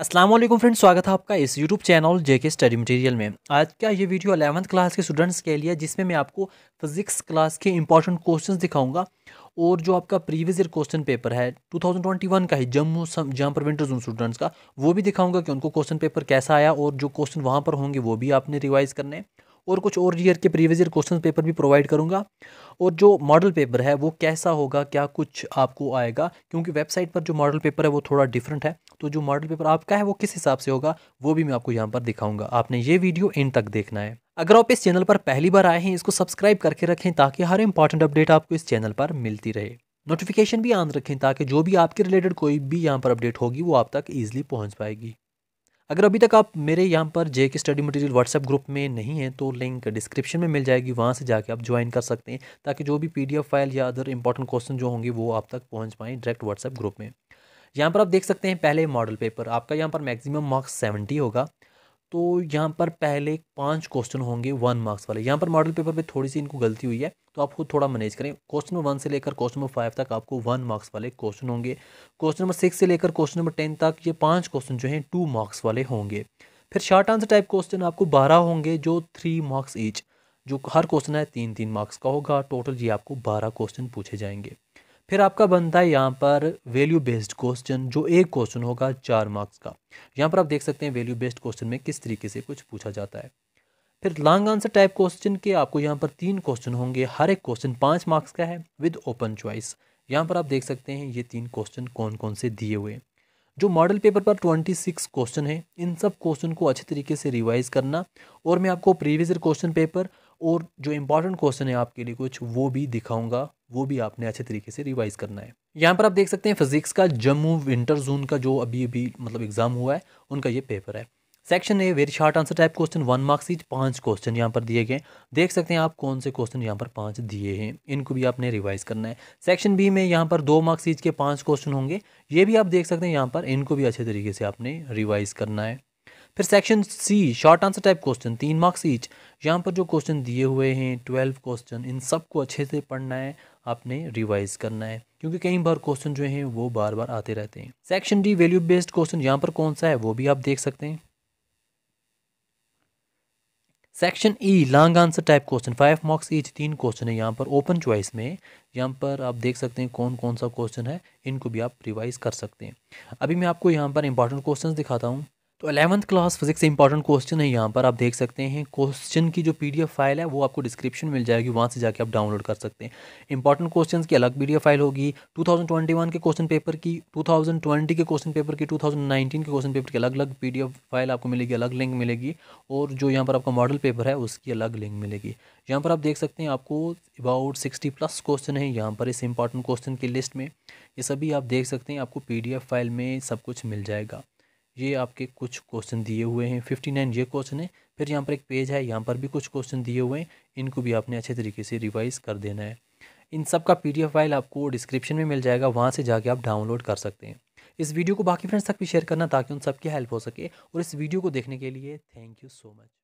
Aslam friends स्वागत है आपका इस YouTube चैनल के स्टडी मटेरियल में आज का ये वीडियो अलेवंथ क्लास के स्टूडेंट्स के लिए जिसमें मैं आपको फिजिक्स क्लास के इंपॉर्टेंट क्वेश्चंस दिखाऊंगा और जो आपका प्रीवियस ईयर क्वेश्चन पेपर है 2021 का है जम्मू जहाँ पर विंटर जोन स्टूडेंट्स का वो भी दिखाऊंगा कि उनको क्वेश्चन पेपर कैसा आया और जो क्वेश्चन वहाँ पर होंगे वो भी आपने रिवाइज़ करने और कुछ और ईयर के प्रीवियस ईयर क्वेश्चन पेपर भी प्रोवाइड करूँगा और जो मॉडल पेपर है वो कैसा होगा क्या कुछ आपको आएगा क्योंकि वेबसाइट पर जो मॉडल पेपर है वो थोड़ा डिफरेंट है तो जो मॉडल पेपर आपका है वो किस हिसाब से होगा वो भी मैं आपको यहाँ पर दिखाऊंगा आपने ये वीडियो इन तक देखना है अगर आप इस चैनल पर पहली बार आए हैं इसको सब्सक्राइब करके रखें ताकि हर इंपॉर्टेंट अपडेट आपको इस चैनल पर मिलती रहे नोटिफिकेशन भी ऑन रखें ताकि जो भी आपके रिलेटेड कोई भी यहाँ पर अपडेट होगी वो आप तक ईजिली पहुँच पाएगी अगर अभी तक आप मेरे यहाँ पर जे के स्टडी मटेरियल व्हाट्सएप ग्रुप में नहीं है तो लिंक डिस्क्रिप्शन में मिल जाएगी वहाँ से जाके आप ज्वाइन कर सकते हैं ताकि जो भी पीडीएफ फाइल या अदर इंपॉर्टेंट क्वेश्चन जो होंगे वो आप तक पहुँच पाएँ डायरेक्ट व्हाट्सएप ग्रुप में यहाँ पर आप देख सकते हैं पहले मॉडल पेपर आपका यहाँ पर मैक्सिमम मार्क्स सेवेंटी होगा तो यहाँ पर पहले पांच क्वेश्चन होंगे वन मार्क्स वाले यहाँ पर मॉडल पेपर पे थोड़ी सी इनको गलती हुई है तो आप खुद थोड़ा मैनेज करें क्वेश्चन नंबर वन से लेकर क्वेश्चन नंबर फाइव तक आपको वन मार्क्स वाले क्वेश्चन होंगे क्वेश्चन नंबर सिक्स से लेकर क्वेश्चन नंबर टेन तक ये पाँच क्वेश्चन जो हैं टू मार्क्स वाले होंगे फिर शार्ट आंसर टाइप क्वेश्चन आपको बारह होंगे जो थ्री मार्क्स ईच जो हर क्वेश्चन है तीन तीन मार्क्स का होगा टोटल ये आपको बारह क्वेश्चन पूछे जाएंगे फिर आपका बनता है यहाँ पर वैल्यू बेस्ड क्वेश्चन जो एक क्वेश्चन होगा चार मार्क्स का यहाँ पर आप देख सकते हैं वैल्यू बेस्ड क्वेश्चन में किस तरीके से कुछ पूछा जाता है फिर लॉन्ग आंसर टाइप क्वेश्चन के आपको यहाँ पर तीन क्वेश्चन होंगे हर एक क्वेश्चन पाँच मार्क्स का है विद ओपन चॉइस यहाँ पर आप देख सकते हैं ये तीन क्वेश्चन कौन कौन से दिए हुए जो मॉडल पेपर पर ट्वेंटी सिक्स क्वेश्चन है इन सब क्वेश्चन को अच्छे तरीके से रिवाइज करना और मैं आपको प्रीवियस क्वेश्चन पेपर और जो इंपॉर्टेंट क्वेश्चन है आपके लिए कुछ वो भी दिखाऊंगा वो भी आपने अच्छे तरीके से रिवाइज करना है यहाँ पर आप देख सकते हैं फिजिक्स का जम्मू विंटर जोन का जो अभी अभी मतलब एग्जाम हुआ है उनका ये पेपर है section A very short answer type question one marks each पांच क्वेश्चन यहाँ पर दिए गए देख सकते हैं आप कौन से क्वेश्चन यहाँ पर पांच दिए हैं इनको भी आपने रिवाइज करना है सेक्शन बी में यहाँ पर दो मार्क्स इच के पांच क्वेश्चन होंगे ये भी आप देख सकते हैं यहाँ पर इनको भी अच्छे तरीके से आपने रिवाइज करना है फिर section C short answer type question तीन मार्क्स ईच यहाँ पर जो क्वेश्चन दिए हुए हैं ट्वेल्व क्वेश्चन इन सबको अच्छे से पढ़ना है आपने रिवाइज करना है क्योंकि कई बार क्वेश्चन जो हैं वो बार बार आते रहते हैं section D value based question यहाँ पर कौन सा है वो भी आप देख सकते हैं section E long answer type question five marks each तीन क्वेश्चन है यहाँ पर ओपन चॉइस में यहाँ पर आप देख सकते हैं कौन कौन सा क्वेश्चन है इनको भी आप रिवाइज कर सकते हैं अभी मैं आपको यहाँ पर इंपॉर्टेंट क्वेश्चंस दिखाता हूँ तो अलेवंथ क्लास फिजिक्स से इंपॉर्टेंट क्वेश्चन है यहाँ पर आप देख सकते हैं क्वेश्चन की जो पीडीएफ फाइल है वो आपको डिस्क्रिप्शन मिल जाएगी वहाँ से जाके आप डाउनलोड कर सकते हैं इंपॉर्टेंट क्वेश्चन की अलग पीडीएफ फाइल होगी 2021 के क्वेश्चन पेपर की 2020 के क्वेश्चन पेपर की 2019 के क्वेश्चन पेपर की अलग अलग पी फाइल आपको मिलेगी अलग लिंक मिलेगी और जो यहाँ पर आपका मॉडल पेपर है उसकी अलग लिंक मिलेगी यहाँ पर आप देख सकते हैं आपको अबाउट सिक्सटी प्लस क्वेश्चन है यहाँ पर इस इंपॉर्टेंट क्वेश्चन की लिस्ट में ये सभी आप देख सकते हैं आपको पी फाइल में सब कुछ मिल जाएगा ये आपके कुछ क्वेश्चन दिए हुए हैं फिफ्टी नाइन ये क्वेश्चन है फिर यहाँ पर एक पेज है यहाँ पर भी कुछ क्वेश्चन दिए हुए हैं इनको भी आपने अच्छे तरीके से रिवाइज कर देना है इन सब का पी फाइल आपको डिस्क्रिप्शन में मिल जाएगा वहाँ से जाके आप डाउनलोड कर सकते हैं इस वीडियो को बाकी फ्रेंड्स तक भी शेयर करना ताकि उन सबकी हेल्प हो सके और इस वीडियो को देखने के लिए थैंक यू सो मच